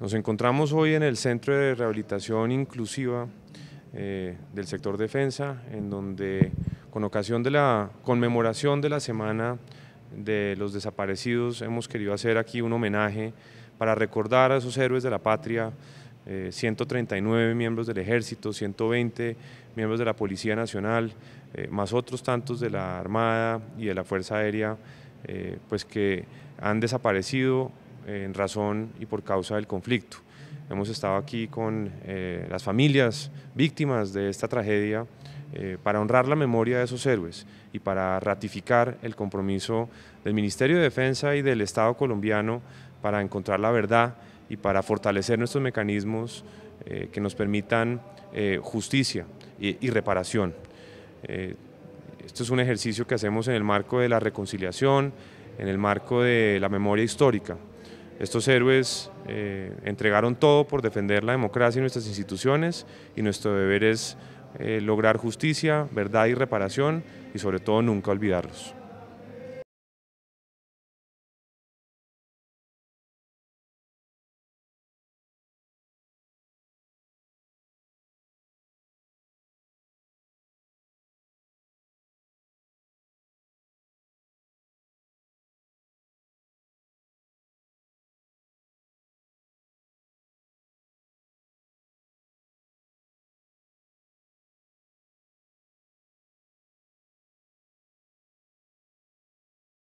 Nos encontramos hoy en el Centro de Rehabilitación Inclusiva eh, del sector defensa, en donde con ocasión de la conmemoración de la Semana de los Desaparecidos hemos querido hacer aquí un homenaje para recordar a esos héroes de la patria, 139 eh, miembros del ejército, 120 miembros de la Policía Nacional, eh, más otros tantos de la Armada y de la Fuerza Aérea, pues que han desaparecido en razón y por causa del conflicto. Hemos estado aquí con eh, las familias víctimas de esta tragedia eh, para honrar la memoria de esos héroes y para ratificar el compromiso del Ministerio de Defensa y del Estado colombiano para encontrar la verdad y para fortalecer nuestros mecanismos eh, que nos permitan justicia y reparación. Esto es un ejercicio que hacemos en el marco de la reconciliación, en el marco de la memoria histórica. Estos héroes eh, entregaron todo por defender la democracia y nuestras instituciones y nuestro deber es eh, lograr justicia, verdad y reparación y sobre todo nunca olvidarlos.